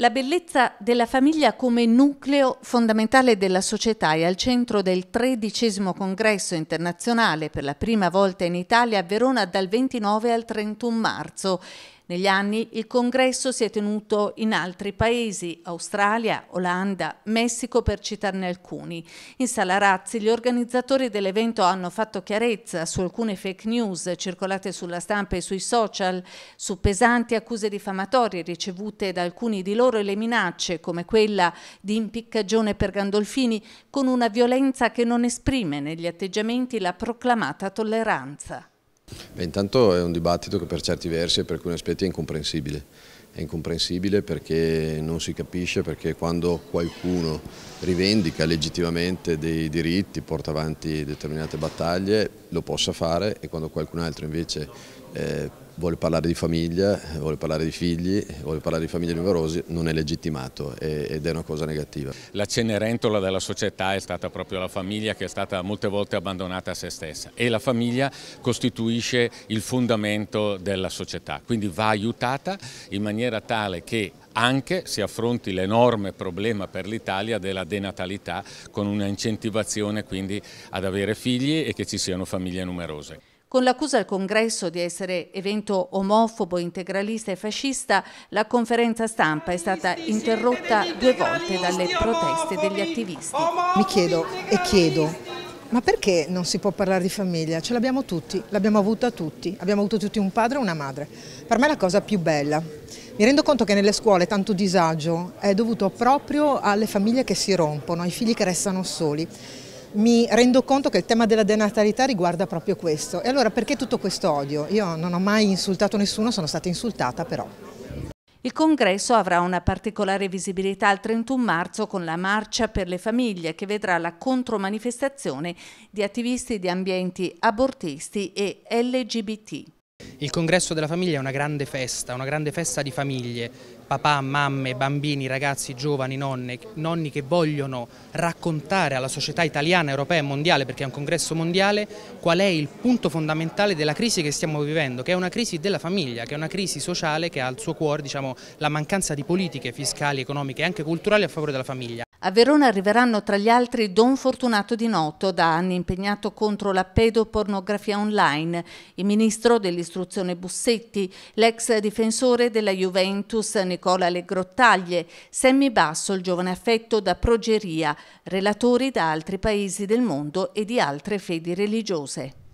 La bellezza della famiglia come nucleo fondamentale della società è al centro del tredicesimo congresso internazionale per la prima volta in Italia a Verona dal 29 al 31 marzo negli anni il congresso si è tenuto in altri paesi, Australia, Olanda, Messico per citarne alcuni. In Sala Razzi gli organizzatori dell'evento hanno fatto chiarezza su alcune fake news circolate sulla stampa e sui social, su pesanti accuse diffamatorie ricevute da alcuni di loro e le minacce come quella di impiccagione per Gandolfini con una violenza che non esprime negli atteggiamenti la proclamata tolleranza. Beh, intanto è un dibattito che per certi versi e per alcuni aspetti è incomprensibile. È incomprensibile perché non si capisce, perché quando qualcuno rivendica legittimamente dei diritti, porta avanti determinate battaglie, lo possa fare e quando qualcun altro invece eh, vuole parlare di famiglia, vuole parlare di figli, vuole parlare di famiglie numerose, non è legittimato ed è una cosa negativa. La cenerentola della società è stata proprio la famiglia che è stata molte volte abbandonata a se stessa e la famiglia costituisce il fondamento della società, quindi va aiutata in maniera tale che anche si affronti l'enorme problema per l'Italia della denatalità con una incentivazione quindi ad avere figli e che ci siano famiglie numerose. Con l'accusa al congresso di essere evento omofobo, integralista e fascista, la conferenza stampa è stata interrotta due volte dalle proteste degli attivisti. Mi chiedo e chiedo ma perché non si può parlare di famiglia? Ce l'abbiamo tutti, l'abbiamo avuta tutti, abbiamo avuto tutti un padre e una madre. Per me è la cosa più bella. Mi rendo conto che nelle scuole tanto disagio è dovuto proprio alle famiglie che si rompono, ai figli che restano soli mi rendo conto che il tema della denatalità riguarda proprio questo. E allora perché tutto questo odio? Io non ho mai insultato nessuno, sono stata insultata però. Il congresso avrà una particolare visibilità il 31 marzo con la Marcia per le famiglie che vedrà la contromanifestazione di attivisti di ambienti abortisti e LGBT. Il congresso della famiglia è una grande festa, una grande festa di famiglie, papà, mamme, bambini, ragazzi, giovani, nonne, nonni che vogliono raccontare alla società italiana, europea e mondiale, perché è un congresso mondiale, qual è il punto fondamentale della crisi che stiamo vivendo, che è una crisi della famiglia, che è una crisi sociale che ha al suo cuore diciamo, la mancanza di politiche fiscali, economiche e anche culturali a favore della famiglia. A Verona arriveranno tra gli altri Don Fortunato di Noto, da anni impegnato contro la pedopornografia online, il ministro dell'istruzione Bussetti, l'ex difensore della Juventus Nicola Legrottaglie, Semmi Basso, il giovane affetto da progeria, relatori da altri paesi del mondo e di altre fedi religiose.